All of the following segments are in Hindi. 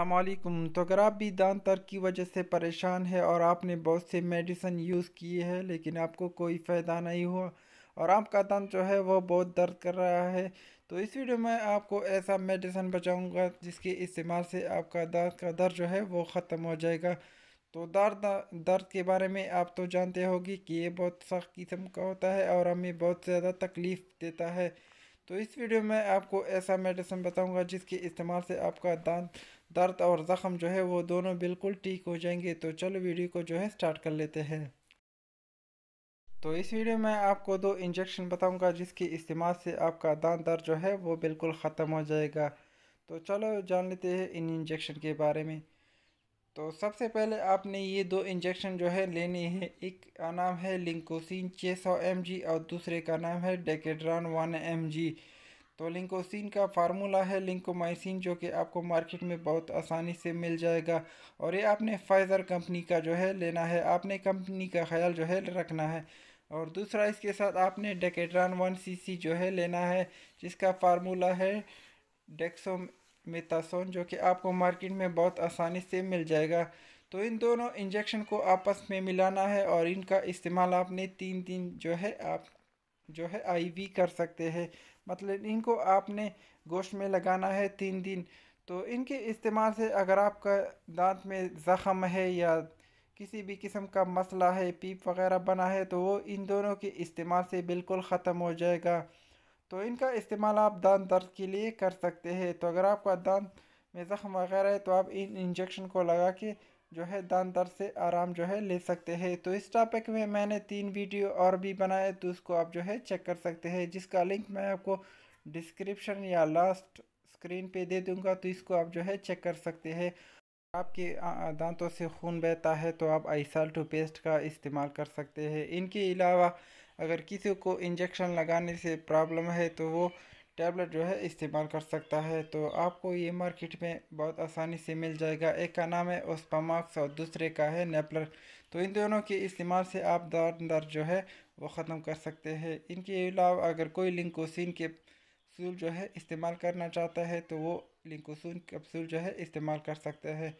अल्लाम तो अगर आप भी दान तर्क की वजह से परेशान है और आपने बहुत से मेडिसन यूज़ किए हैं लेकिन आपको कोई फ़ायदा नहीं हुआ और आपका दान जो है वो बहुत दर्द कर रहा है तो इस वीडियो में आपको ऐसा मेडिसन बचाऊंगा जिसके इस्तेमाल से आपका दांत का दर्द जो है वो ख़त्म हो जाएगा तो दर्द दर्द के बारे में आप तो जानते होगी कि ये बहुत सख्त किस्म का होता है और हमें बहुत ज़्यादा तकलीफ़ देता है तो इस वीडियो में आपको ऐसा मेडिसन बताऊंगा जिसके इस्तेमाल से आपका दांत दर्द और ज़ख़म जो है वो दोनों बिल्कुल ठीक हो जाएंगे तो चलो वीडियो को जो है स्टार्ट कर लेते हैं तो इस वीडियो में आपको दो इंजेक्शन बताऊंगा जिसके इस्तेमाल से आपका दांत दर्द जो है वो बिल्कुल ख़त्म हो जाएगा तो चलो जान लेते हैं इन इंजेक्शन के बारे में तो सबसे पहले आपने ये दो इंजेक्शन जो है लेने हैं एक का नाम है लिंकोसिन छः सौ और दूसरे का नाम है डेकेड्रॉन वन एम तो लिंकोसिन का फार्मूला है लिंकोमाइसिन जो कि आपको मार्केट में बहुत आसानी से मिल जाएगा और ये आपने फाइज़र कंपनी का जो है लेना है आपने कंपनी का ख्याल जो है रखना है और दूसरा इसके साथ आपने डेकेड्रान वन सी जो है लेना है जिसका फार्मूला है मेतासोन जो कि आपको मार्केट में बहुत आसानी से मिल जाएगा तो इन दोनों इंजेक्शन को आपस में मिलाना है और इनका इस्तेमाल आपने तीन दिन जो है आप जो है आईवी कर सकते हैं मतलब इनको आपने गोश्त में लगाना है तीन दिन तो इनके इस्तेमाल से अगर आपका दांत में ज़ख़म है या किसी भी किस्म का मसला है पीप वगैरह बना है तो वो इन दोनों के इस्तेमाल से बिल्कुल ख़त्म हो जाएगा तो इनका इस्तेमाल आप दांत दर्द के लिए कर सकते हैं तो अगर आपका दांत में ज़ख़म वगैरह है तो आप इन इंजेक्शन को लगा के जो है दर से आराम जो है ले सकते हैं तो इस टॉपिक में मैंने तीन वीडियो और भी बनाए तो उसको आप जो है चेक कर सकते हैं जिसका लिंक मैं आपको डिस्क्रिप्शन या लास्ट स्क्रीन पे दे दूंगा तो इसको आप जो है चेक कर सकते हैं आपके दांतों से खून बहता है तो आप आईसाल्टो पेस्ट का इस्तेमाल कर सकते हैं इनके अलावा अगर किसी को इंजेक्शन लगाने से प्रॉब्लम है तो वो टैबलेट जो है इस्तेमाल कर सकता है तो आपको ये मार्केट में बहुत आसानी से मिल जाएगा एक का नाम है ओस्पामाक्स और दूसरे का है नेपलर तो इन दोनों के इस्तेमाल से आप दर दर जो है वो ख़त्म कर सकते हैं इनके अलावा अगर कोई लिंकोसिन के कैप्सूल जो है इस्तेमाल करना चाहता है तो वो लिंकोसून कैप्सूल जो है इस्तेमाल कर सकता है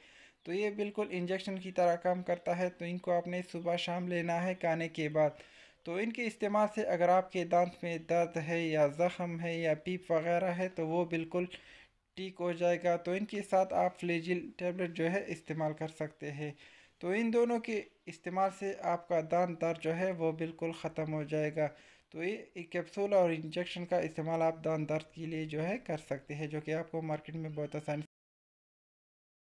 तो ये बिल्कुल इंजेक्शन की तरह काम करता है तो इनको आपने सुबह शाम लेना है खाने के बाद तो इनके इस्तेमाल से अगर आपके दांत में दर्द है या ज़ख़म है या पीप वगैरह है तो वो बिल्कुल ठीक हो जाएगा तो इनके साथ आप फ्लेजिल टेबलेट जो है इस्तेमाल कर सकते हैं तो इन दोनों के इस्तेमाल से आपका दांत दर्द जो है वो बिल्कुल ख़त्म हो जाएगा तो ये एक कैप्सूल और इंजेक्शन का इस्तेमाल आप दांत दर्द के लिए जो है कर सकते हैं जो कि आपको मार्केट में बहुत आसानी